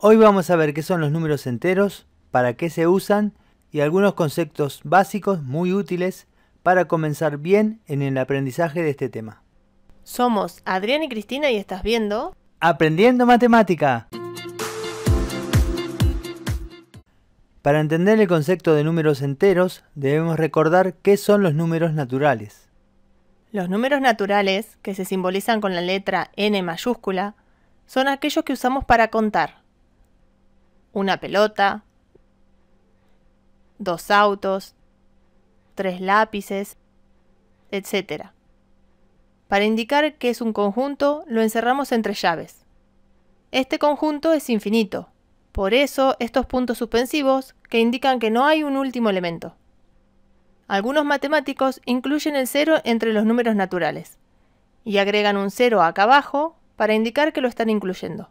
Hoy vamos a ver qué son los números enteros, para qué se usan y algunos conceptos básicos muy útiles para comenzar bien en el aprendizaje de este tema. Somos Adrián y Cristina y estás viendo Aprendiendo Matemática. Para entender el concepto de números enteros debemos recordar qué son los números naturales. Los números naturales, que se simbolizan con la letra n mayúscula, son aquellos que usamos para contar, una pelota, dos autos, tres lápices, etc. Para indicar que es un conjunto, lo encerramos entre llaves. Este conjunto es infinito, por eso estos puntos suspensivos que indican que no hay un último elemento. Algunos matemáticos incluyen el cero entre los números naturales y agregan un cero acá abajo para indicar que lo están incluyendo.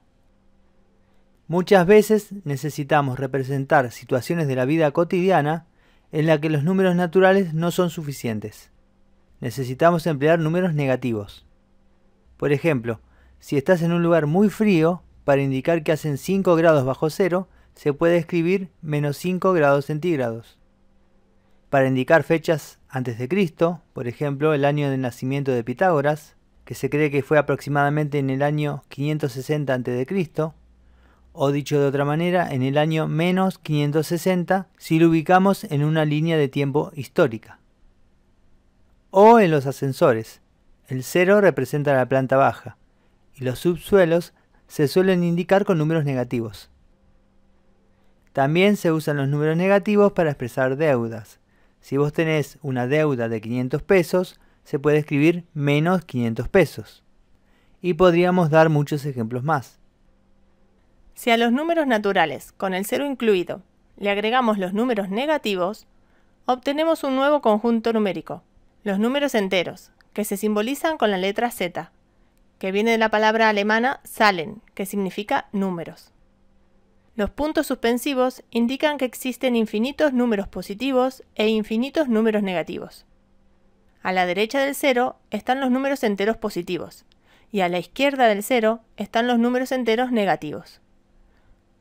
Muchas veces necesitamos representar situaciones de la vida cotidiana en la que los números naturales no son suficientes. Necesitamos emplear números negativos. Por ejemplo, si estás en un lugar muy frío, para indicar que hacen 5 grados bajo cero, se puede escribir menos 5 grados centígrados. Para indicar fechas antes de Cristo, por ejemplo, el año del nacimiento de Pitágoras, que se cree que fue aproximadamente en el año 560 a.C., o dicho de otra manera, en el año menos 560 si lo ubicamos en una línea de tiempo histórica. O en los ascensores. El cero representa la planta baja y los subsuelos se suelen indicar con números negativos. También se usan los números negativos para expresar deudas. Si vos tenés una deuda de 500 pesos, se puede escribir menos 500 pesos. Y podríamos dar muchos ejemplos más. Si a los números naturales, con el cero incluido, le agregamos los números negativos, obtenemos un nuevo conjunto numérico, los números enteros, que se simbolizan con la letra Z, que viene de la palabra alemana Zahlen, que significa números. Los puntos suspensivos indican que existen infinitos números positivos e infinitos números negativos. A la derecha del cero están los números enteros positivos y a la izquierda del cero están los números enteros negativos.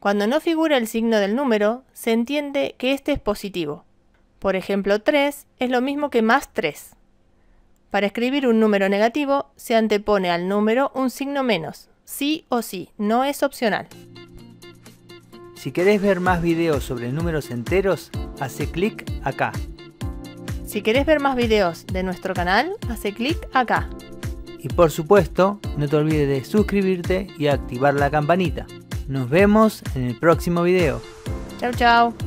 Cuando no figura el signo del número, se entiende que este es positivo. Por ejemplo, 3 es lo mismo que más 3. Para escribir un número negativo, se antepone al número un signo menos, sí o sí, no es opcional. Si querés ver más videos sobre números enteros, hace clic acá. Si querés ver más videos de nuestro canal, hace clic acá. Y por supuesto, no te olvides de suscribirte y activar la campanita. Nos vemos en el próximo video. Chao, chao.